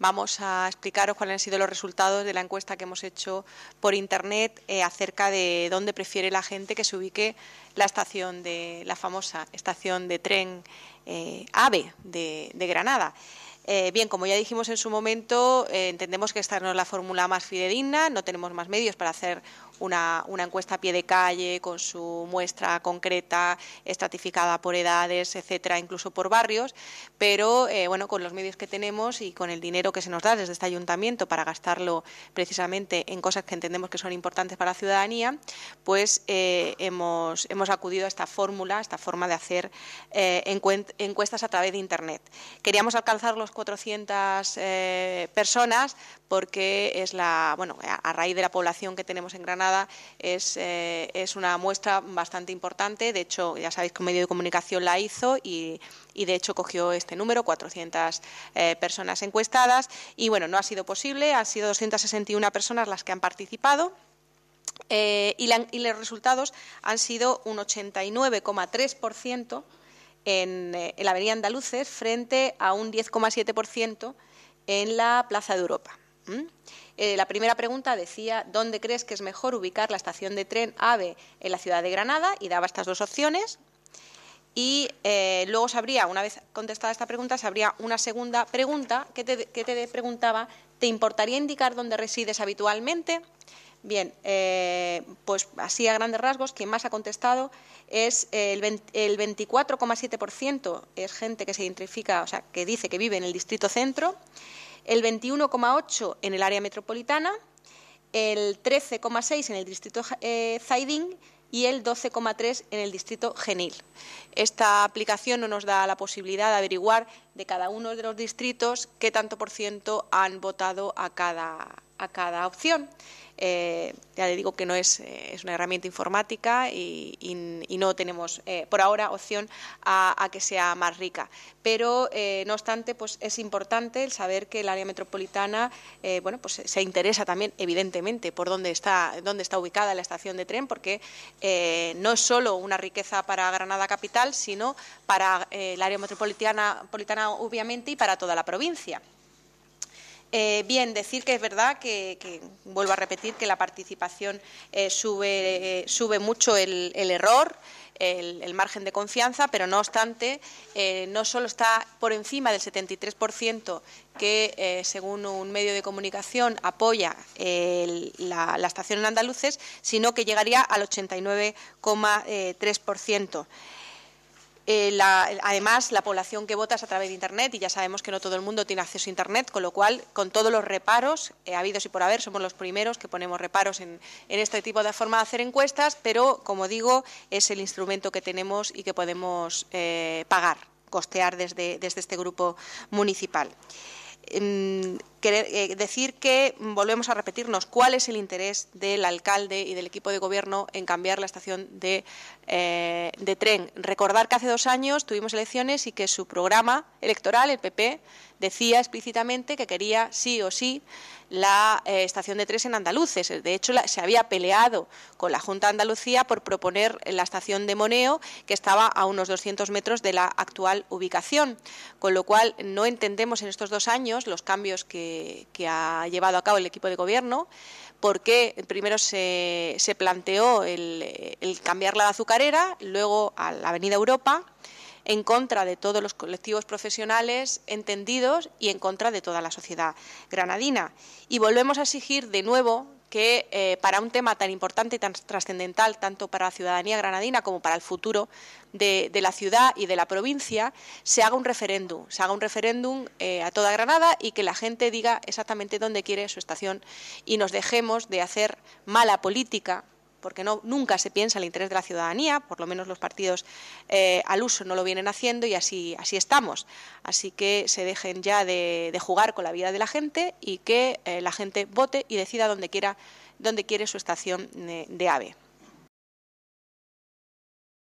vamos a explicaros cuáles han sido los resultados de la encuesta que hemos hecho por Internet eh, acerca de dónde prefiere la gente que se ubique la estación de la famosa estación de tren eh, AVE de, Granada. Eh, bien, como ya dijimos en su momento, entendemos que esta no es la fórmula más fidedigna, no tenemos más medios para hacer una, encuesta a pie de calle con su muestra concreta, estratificada por edades, etcétera, incluso por barrios, pero eh, bueno, con los medios que tenemos y con el dinero que se nos da desde este ayuntamiento para gastarlo precisamente en cosas que entendemos que son importantes para la ciudadanía, pues eh, hemos, acudido a esta fórmula, a esta forma de hacer eh, encuestas a través de Internet. Queríamos alcanzar los 400 personas porque es la, bueno, a raíz de la población que tenemos en Granada, eh, es, una muestra bastante importante. De hecho, ya sabéis que un medio de comunicación la hizo y, de hecho cogió este número, 400 eh, personas encuestadas. Y bueno, no ha sido posible, han sido 261 personas las que han participado. Eh, y, los resultados han sido un 89,3% en, en la Avenida Andaluces frente a un 10,7% en la Plaza de Europa. ¿Mm? Eh, la primera pregunta decía, ¿dónde crees que es mejor ubicar la estación de tren AVE en la ciudad de Granada? Y daba estas dos opciones. Y eh, luego sabría, una vez contestada esta pregunta, se sabría una segunda pregunta que te, preguntaba, ¿te importaría indicar dónde resides habitualmente? Bien, eh, pues así a grandes rasgos, quien más ha contestado es el, 24,7% es gente que se identifica, o sea, que dice que vive en el distrito centro, el 21,8 en el área metropolitana, el 13,6 en el distrito Zaiding eh, Zaidín y el 12,3 en el distrito Genil. Esta aplicación no nos da la posibilidad de averiguar de cada uno de los distritos qué tanto por ciento han votado a cada, a cada opción. Eh, ya le digo que no es, eh, una herramienta informática y, no tenemos eh, por ahora opción a, que sea más rica. Pero no obstante, pues es importante el saber que el área metropolitana bueno, pues se interesa también, evidentemente, por dónde está, dónde está ubicada la estación de tren, porque no es solo una riqueza para Granada Capital, sino para el área metropolitana, obviamente, y para toda la provincia. Eh, bien, decir que es verdad que, vuelvo a repetir, que la participación eh, sube, mucho el, error. El, margen de confianza, pero no obstante, eh, no solo está por encima del 73% que, según un medio de comunicación, apoya la, la, estación en Andaluces, sino que llegaría al 89,3%. Eh, la, además, la población que vota es a través de Internet y ya sabemos que no todo el mundo tiene acceso a Internet, con lo cual, con todos los reparos eh, habidos y por haber, somos los primeros que ponemos reparos en, este tipo de forma de hacer encuestas, pero, como digo, es el instrumento que tenemos y que podemos eh, pagar, costear desde este grupo municipal mm, eh, decir que volvemos a repetirnos cuál es el interés del alcalde y del equipo de gobierno en cambiar la estación de, eh, tren. Recordar que hace dos años tuvimos elecciones y que su programa electoral, el PP, decía explícitamente que quería sí o sí la eh, estación de tres en Andaluces. De hecho, se había peleado con la Junta de Andalucía por proponer la estación de Moneo, que estaba a unos 200 metros de la actual ubicación. Con lo cual, no entendemos en estos dos años los cambios que que, ha llevado a cabo el equipo de gobierno, porque primero se, planteó el, cambiar la de azucarera, luego a la Avenida Europa, en contra de todos los colectivos profesionales entendidos y en contra de toda la sociedad granadina. Y volvemos a exigir de nuevo que eh, para un tema tan importante y tan trascendental, tanto para la ciudadanía granadina como para el futuro de, la ciudad y de la provincia, se haga un referéndum, se haga un referéndum eh, a toda Granada y que la gente diga exactamente dónde quiere su estación y nos dejemos de hacer mala política porque no, nunca se piensa en el interés de la ciudadanía, por lo menos los partidos eh, al uso no lo vienen haciendo y así, así estamos. Así que se dejen ya de, jugar con la vida de la gente y que eh, la gente vote y decida dónde, quiera, dónde quiere su estación de AVE.